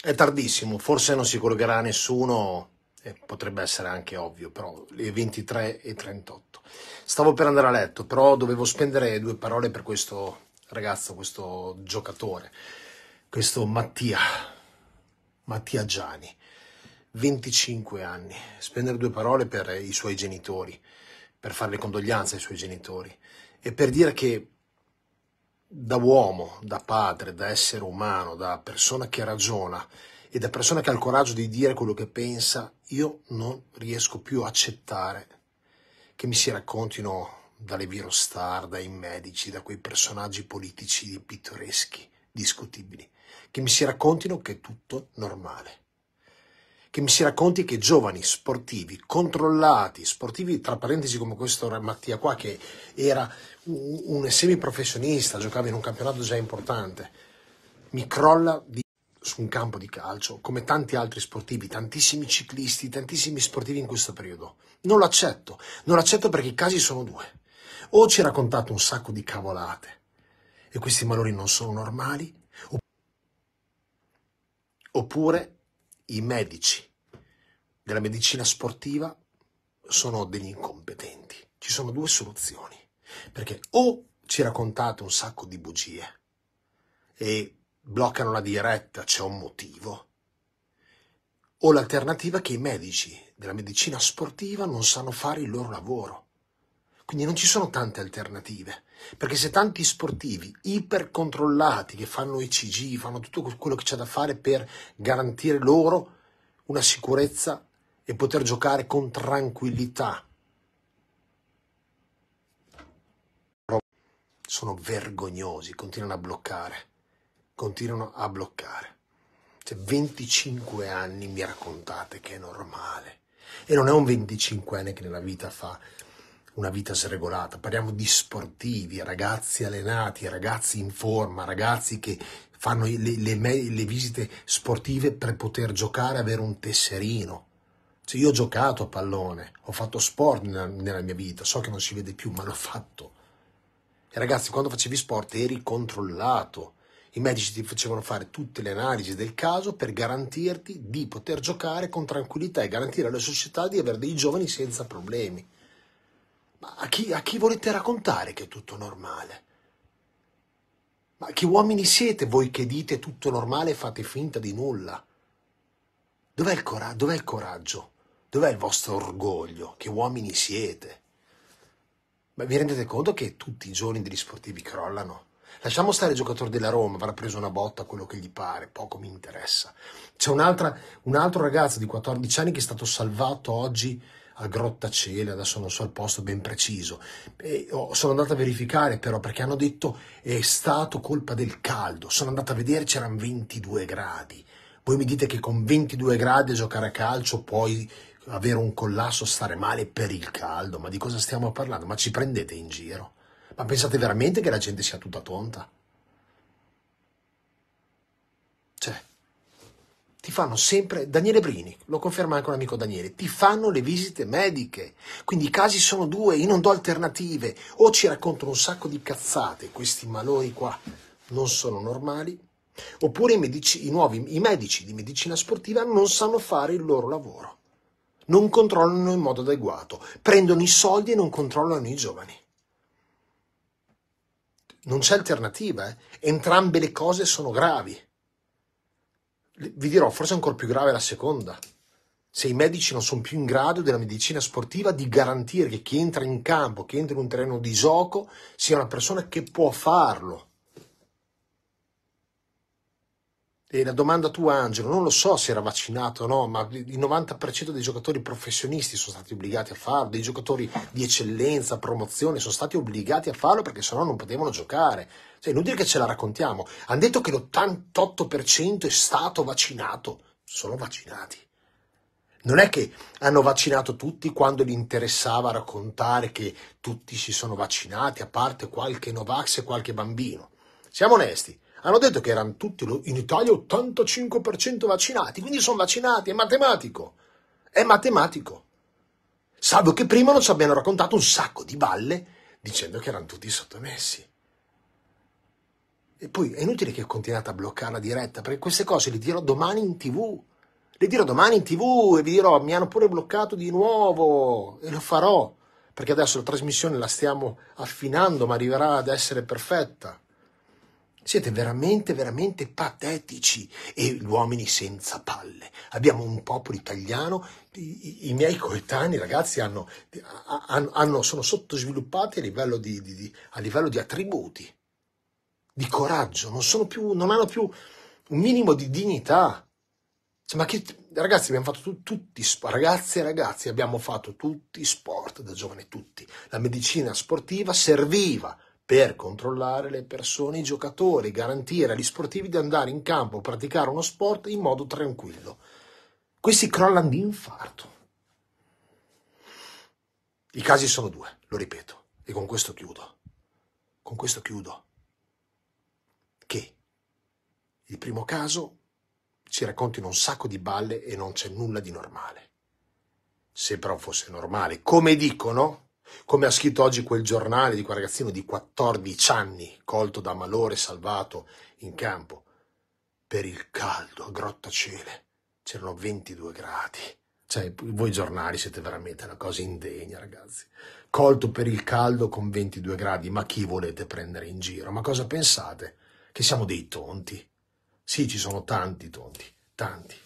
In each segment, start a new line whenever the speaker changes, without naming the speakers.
È tardissimo, forse non si collegherà nessuno, eh, potrebbe essere anche ovvio, però le 23 e 38. Stavo per andare a letto, però dovevo spendere due parole per questo ragazzo, questo giocatore, questo Mattia, Mattia Gianni, 25 anni, spendere due parole per i suoi genitori, per fare le condoglianze ai suoi genitori e per dire che da uomo, da padre, da essere umano, da persona che ragiona e da persona che ha il coraggio di dire quello che pensa, io non riesco più a accettare che mi si raccontino dalle virostar, dai medici, da quei personaggi politici pittoreschi, discutibili, che mi si raccontino che è tutto normale che mi si racconti che giovani sportivi controllati, sportivi tra parentesi come questo Mattia qua che era un, un semiprofessionista, giocava in un campionato già importante, mi crolla di, su un campo di calcio come tanti altri sportivi, tantissimi ciclisti, tantissimi sportivi in questo periodo. Non lo accetto, non lo accetto perché i casi sono due. O ci ha raccontato un sacco di cavolate e questi malori non sono normali, oppure i medici della medicina sportiva sono degli incompetenti. Ci sono due soluzioni, perché o ci raccontate un sacco di bugie e bloccano la diretta, c'è un motivo, o l'alternativa è che i medici della medicina sportiva non sanno fare il loro lavoro. Quindi non ci sono tante alternative, perché se tanti sportivi ipercontrollati che fanno ECG, fanno tutto quello che c'è da fare per garantire loro una sicurezza e poter giocare con tranquillità. Sono vergognosi, continuano a bloccare, continuano a bloccare. Cioè 25 anni mi raccontate che è normale. E non è un 25enne che nella vita fa una vita sregolata, parliamo di sportivi, ragazzi allenati, ragazzi in forma, ragazzi che fanno le, le, le, visite sportive per poter giocare, avere un tesserino. Cioè, io ho giocato a pallone, ho fatto sport nella, nella mia vita, so che non si vede più, ma l'ho fatto. E ragazzi, quando facevi sport eri controllato. I medici ti facevano fare tutte le analisi del caso per garantirti di poter giocare con tranquillità e garantire alla società di avere dei giovani senza problemi. Ma a chi, a chi volete raccontare che è tutto normale? Ma che uomini siete voi che dite tutto normale e fate finta di nulla? Dov'è il, cora- dov'è il coraggio? Dov'è il vostro orgoglio? Che uomini siete? Ma vi rendete conto che tutti i giorni degli sportivi crollano? Lasciamo stare il giocatore della Roma, avrà preso una botta, quello che gli pare, poco mi interessa. C'è un, altro ragazzo di 14 anni che è stato salvato oggi a Grottacela, adesso non so il posto ben preciso. E oh, sono andato a verificare però perché hanno detto è stato colpa del caldo. Sono andato a vedere, c'erano 22 gradi. Voi mi dite che con 22 gradi a giocare a calcio puoi avere un collasso, stare male per il caldo, ma di cosa stiamo parlando? Ma ci prendete in giro? Ma pensate veramente che la gente sia tutta tonta? Cioè, ti fanno sempre, Daniele Brini, lo conferma anche un amico Daniele, ti fanno le visite mediche. Quindi i casi sono due, io non do alternative. O ci raccontano un sacco di cazzate, questi malori qua non sono normali, oppure i, medici, i nuovi i medici di medicina sportiva non sanno fare il loro lavoro non controllano in modo adeguato, prendono i soldi e non controllano i giovani. Non c'è alternativa, eh? entrambe le cose sono gravi. Vi dirò, forse è ancora più grave la seconda. Se i medici non sono più in grado della medicina sportiva di garantire che chi entra in campo, chi entra in un terreno di gioco, sia una persona che può farlo E la domanda tua, Angelo, non lo so se era vaccinato o no, ma il 90% dei giocatori professionisti sono stati obbligati a farlo, dei giocatori di eccellenza, promozione, sono stati obbligati a farlo perché sennò non potevano giocare. Cioè, è inutile che ce la raccontiamo. Hanno detto che l'88% è stato vaccinato. Sono vaccinati. Non è che hanno vaccinato tutti quando gli interessava raccontare che tutti si sono vaccinati, a parte qualche Novax e qualche bambino. Siamo onesti hanno detto che erano tutti in Italia 85% vaccinati, quindi sono vaccinati, è matematico. È matematico. Salvo che prima non ci abbiano raccontato un sacco di balle dicendo che erano tutti sottomessi. E poi è inutile che continuate a bloccare la diretta, perché queste cose le dirò domani in tv. Le dirò domani in tv e vi dirò mi hanno pure bloccato di nuovo e lo farò, perché adesso la trasmissione la stiamo affinando, ma arriverà ad essere perfetta. Siete veramente, veramente patetici e gli uomini senza palle. Abbiamo un popolo italiano, i, i miei coetanei ragazzi hanno, hanno, sono sottosviluppati a livello di, di, di, a livello di attributi, di coraggio, non, più, non, hanno più un minimo di dignità. Cioè, ma che, ragazzi, abbiamo fatto tu, tutti, ragazzi e ragazzi, abbiamo fatto tutti sport da giovane, tutti. La medicina sportiva serviva per controllare le persone, i giocatori, garantire agli sportivi di andare in campo, praticare uno sport in modo tranquillo. Questi crollano di infarto. I casi sono due, lo ripeto, e con questo chiudo. Con questo chiudo. Che il primo caso ci raccontino un sacco di balle e non c'è nulla di normale. Se però fosse normale, come dicono, come ha scritto oggi quel giornale di quel ragazzino di 14 anni, colto da malore e salvato in campo, per il caldo a grotta Grottacele c'erano 22 gradi. Cioè, voi giornali siete veramente una cosa indegna, ragazzi. Colto per il caldo con 22 gradi, ma chi volete prendere in giro? Ma cosa pensate? Che siamo dei tonti? Sì, ci sono tanti tonti, tanti.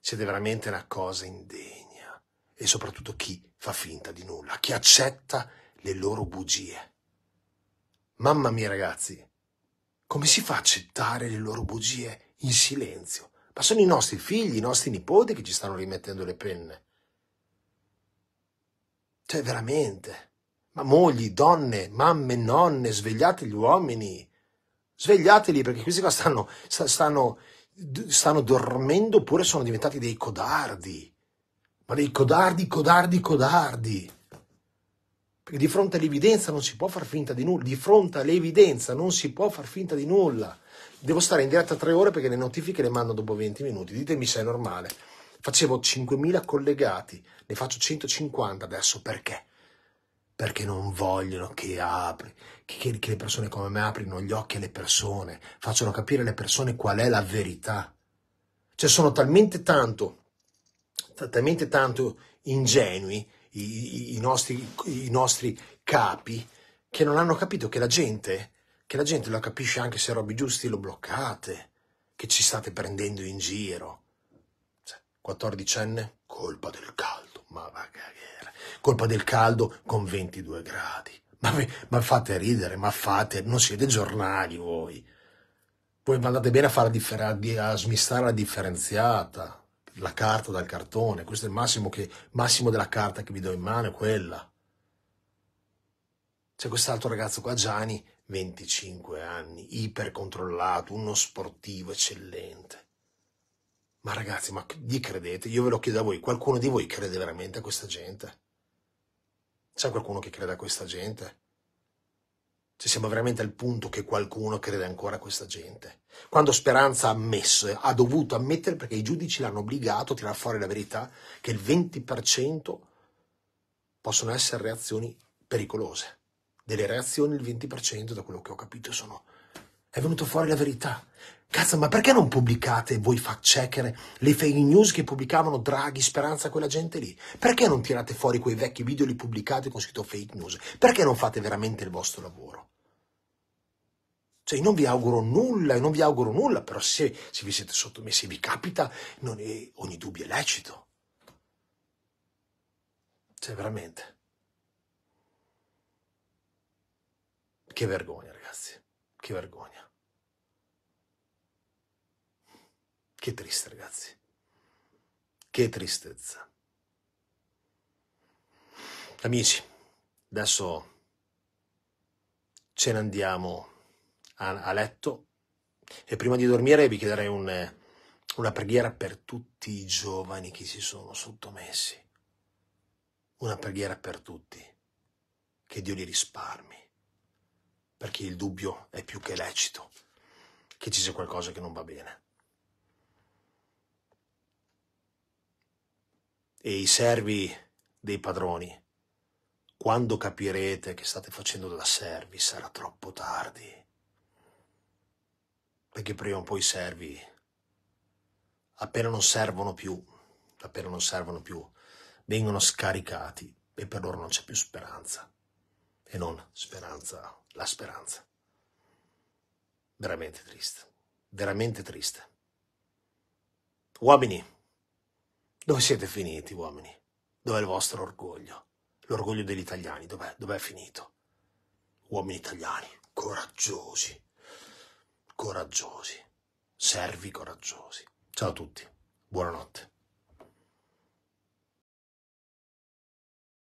Siete veramente una cosa indegna. E soprattutto chi fa finta di nulla, che accetta le loro bugie. Mamma mia ragazzi, come si fa a accettare le loro bugie in silenzio? Ma sono i nostri figli, i nostri nipoti che ci stanno rimettendo le penne. Cioè veramente, ma mogli, donne, mamme, nonne, svegliate gli uomini, svegliateli perché questi qua stanno, stanno, stanno dormendo oppure sono diventati dei codardi ma dei codardi, codardi, codardi. Perché di fronte all'evidenza non si può far finta di nulla, di fronte all'evidenza non si può far finta di nulla. Devo stare in diretta tre ore perché le notifiche le mando dopo 20 minuti, ditemi se è normale. Facevo 5.000 collegati, ne faccio 150 adesso perché? Perché non vogliono che apri, che, che le persone come me aprino gli occhi alle persone, facciano capire alle persone qual è la verità. Cioè sono talmente tanto talmente tanto ingenui i, i, nostri, i, nostri, capi che non hanno capito che la gente, che la gente lo capisce anche se robi giusti lo bloccate, che ci state prendendo in giro. 14enne, cioè, colpa del caldo, ma va cagare. Colpa del caldo con 22 gradi. Ma, ma fate ridere, ma fate, non siete giornali voi. Voi andate bene a, fare, a smistare la differenziata la carta dal cartone, questo è il massimo, che, massimo della carta che vi do in mano, è quella. C'è quest'altro ragazzo qua, Gianni, 25 anni, ipercontrollato, uno sportivo eccellente. Ma ragazzi, ma vi credete? Io ve lo chiedo a voi, qualcuno di voi crede veramente a questa gente? C'è qualcuno che crede a questa gente? se siamo veramente al punto che qualcuno crede ancora a questa gente. Quando Speranza ha ammesso, ha dovuto ammettere perché i giudici l'hanno obbligato a tirare fuori la verità, che il 20% possono essere reazioni pericolose. Delle reazioni il 20% da quello che ho capito sono... È venuto fuori la verità. Cazzo, ma perché non pubblicate voi fact checker le fake news che pubblicavano Draghi, Speranza, quella gente lì? Perché non tirate fuori quei vecchi video e li pubblicate con scritto fake news? Perché non fate veramente il vostro lavoro? Cioè, non vi auguro nulla, non vi auguro nulla, però se, se vi siete sottomessi e vi capita, è, ogni dubbio è lecito. Cioè, veramente. Che vergogna, ragazzi. Che vergogna. Che triste, ragazzi. Che tristezza. Amici, adesso ce ne andiamo a, a letto e prima di dormire vi chiederei un, una preghiera per tutti i giovani che si sono sottomessi. Una preghiera per tutti. Che Dio li risparmi. Perché il dubbio è più che lecito. Che ci sia qualcosa che non va bene. E i servi dei padroni, quando capirete che state facendo da servi, sarà troppo tardi perché prima o poi servi. Appena non servono più, appena non servono più, vengono scaricati e per loro non c'è più speranza. E non speranza, la speranza. Veramente triste, veramente triste. Uomini, dove siete finiti, uomini? Dov'è il vostro orgoglio? L'orgoglio degli italiani, dov'è? Dov'è finito? Uomini italiani, coraggiosi, coraggiosi, servi coraggiosi. Ciao a tutti, buonanotte.